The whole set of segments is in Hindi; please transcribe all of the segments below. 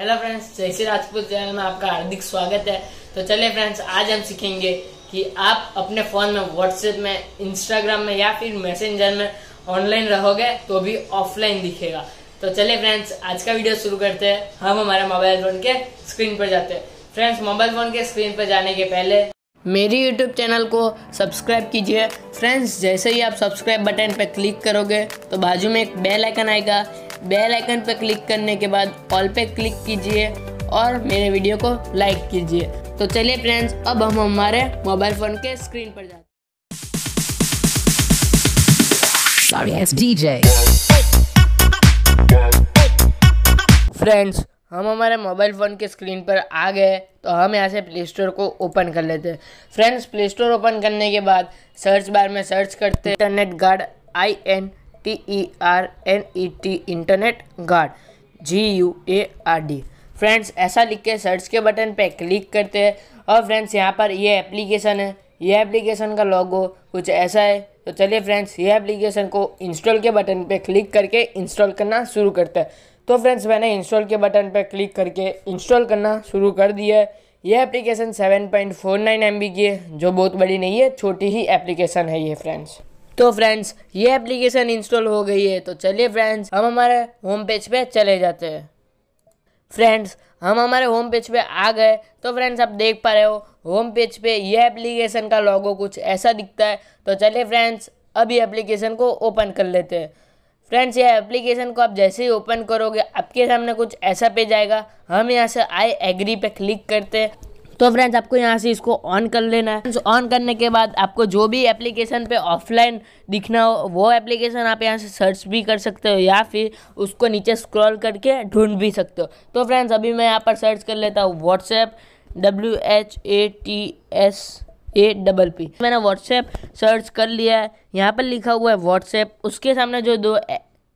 hello friends Shri Rajput channel में आपका हार्दिक स्वागत है तो चलिए फ्रेंड्स आज हम सीखेंगे कि आप अपने फ़ोन में व्हाट्सएप में इंस्टाग्राम में या फिर मैसेंजर में ऑनलाइन रहोगे तो भी ऑफलाइन दिखेगा तो चलिए फ्रेंड्स आज का वीडियो शुरू करते हैं हम हमारे मोबाइल फ़ोन के स्क्रीन पर जाते हैं फ्रेंड्स मोबाइल फ़ोन के स्क्रीन पर जाने के पहले मेरी YouTube चैनल को सब्सक्राइब कीजिए फ्रेंड्स जैसे ही आप सब्सक्राइब बटन पर क्लिक करोगे तो बाजू में एक बेल आइकन आएगा बेल आइकन पर क्लिक करने के बाद ऑल पे क्लिक कीजिए और मेरे वीडियो को लाइक कीजिए तो चलिए फ्रेंड्स अब हम हमारे मोबाइल फ़ोन के स्क्रीन पर जाते हैं फ्रेंड्स हम हमारे मोबाइल फ़ोन के स्क्रीन पर आ गए तो हम यहाँ से प्ले स्टोर को ओपन कर लेते हैं फ्रेंड्स प्ले स्टोर ओपन करने के बाद सर्च बार में सर्च करते internet guard I N T E R N E T internet guard G U A R D friends ऐसा लिख के सर्च के बटन पे क्लिक करते हैं और फ्रेंड्स यहाँ पर ये एप्लीकेशन है यह एप्लीकेशन का लॉगो कुछ ऐसा है तो चलिए फ्रेंड्स ये एप्लीकेशन को इंस्टॉल के बटन पे क्लिक करके इंस्टॉल करना शुरू करते हैं तो फ्रेंड्स मैंने इंस्टॉल के बटन पर क्लिक करके इंस्टॉल करना शुरू कर दिया है यह एप्लीकेशन 7.49 पॉइंट की है जो बहुत बड़ी नहीं है छोटी ही एप्लीकेशन है ये फ्रेंड्स तो फ्रेंड्स ये एप्लीकेशन इंस्टॉल हो गई है तो चलिए फ्रेंड्स हम हमारे होम पेज पे चले जाते हैं फ्रेंड्स हम हमारे होम पेज पे आ गए तो फ्रेंड्स आप देख पा रहे हो होम पेज पे ये एप्लीकेशन का लोगो कुछ ऐसा दिखता है तो चलिए फ्रेंड्स अब एप्लीकेशन को ओपन कर लेते हैं फ्रेंड्स ये एप्लीकेशन को आप जैसे ही ओपन करोगे आपके सामने कुछ ऐसा पेज आएगा हम यहाँ से आई एग्री पे क्लिक करते हैं तो फ्रेंड्स आपको यहाँ से इसको ऑन कर लेना है ऑन करने के बाद आपको जो भी एप्लीकेशन पे ऑफलाइन दिखना हो वो एप्लीकेशन आप यहाँ से सर्च भी कर सकते हो या फिर उसको नीचे स्क्रॉल करके ढूंढ भी सकते हो तो फ्रेंड्स अभी मैं यहाँ पर सर्च कर लेता हूँ WhatsApp W H A T S A double P मैंने व्हाट्सएप सर्च कर लिया है यहाँ पर लिखा हुआ है व्हाट्सएप उसके सामने जो दो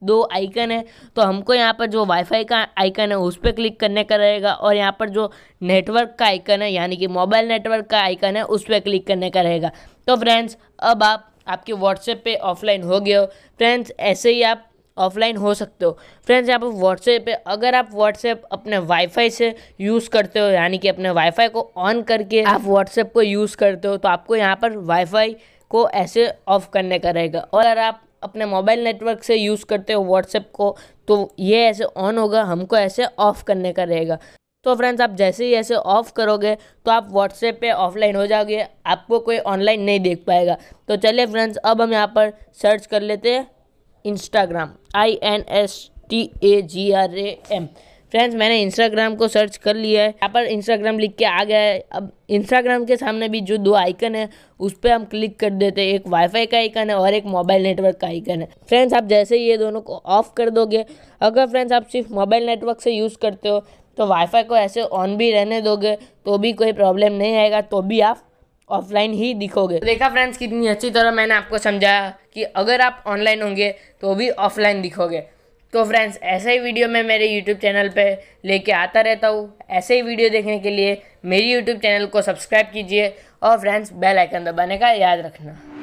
दो आइकन है तो हमको यहाँ पर जो वाईफाई का आइकन है उस पर क्लिक करने का रहेगा और यहाँ पर जो नेटवर्क का आइकन है यानी कि मोबाइल नेटवर्क का आइकन है उस पर क्लिक करने का रहेगा तो फ्रेंड्स अब आप आपके व्हाट्सएप पे ऑफलाइन हो गए हो फ्रेंड्स ऐसे ही आप ऑफलाइन हो सकते हो फ्रेंड्स यहाँ पर व्हाट्सएप पे अगर आप व्हाट्सएप अपने वाईफाई से यूज़ करते हो यानी कि अपने वाईफाई को ऑन करके आप व्हाट्सएप को यूज़ करते हो तो आपको यहाँ पर वाईफाई को ऐसे ऑफ करने का रहेगा और अगर आप अपने मोबाइल नेटवर्क से यूज़ करते हो व्हाट्सएप को तो ये ऐसे ऑन होगा हमको ऐसे ऑफ़ करने का रहेगा तो फ्रेंड्स आप जैसे ही ऐसे ऑफ़ करोगे तो आप व्हाट्सएप पे ऑफलाइन हो जाओगे आपको कोई ऑनलाइन नहीं देख पाएगा तो चलिए फ्रेंड्स अब हम यहाँ पर सर्च कर लेते हैं Instagram I N S T A G R A M friends मैंने इंस्टाग्राम को सर्च कर लिया है यहाँ पर इंस्टाग्राम लिख के आ गया है अब इंस्टाग्राम के सामने भी जो दो आइकन है उस पर हम क्लिक कर देते हैं एक वाईफाई का आइकन है और एक मोबाइल नेटवर्क का आइकन है फ्रेंड्स आप जैसे ही ये दोनों को ऑफ कर दोगे अगर फ्रेंड्स आप सिर्फ मोबाइल नेटवर्क से यूज़ करते हो तो वाईफाई को ऐसे ऑन भी रहने दोगे तो भी कोई प्रॉब्लम नहीं आएगा तो भी आप ऑफलाइन ही दिखोगे तो देखा फ्रेंड्स कितनी अच्छी तरह मैंने आपको समझाया कि अगर आप ऑनलाइन होंगे तो भी ऑफलाइन दिखोगे तो फ्रेंड्स ऐसे ही वीडियो मैं मेरे यूट्यूब चैनल पे लेके आता रहता हूँ ऐसे ही वीडियो देखने के लिए मेरी यूट्यूब चैनल को सब्सक्राइब कीजिए और फ्रेंड्स बेल आइकन दबाने का याद रखना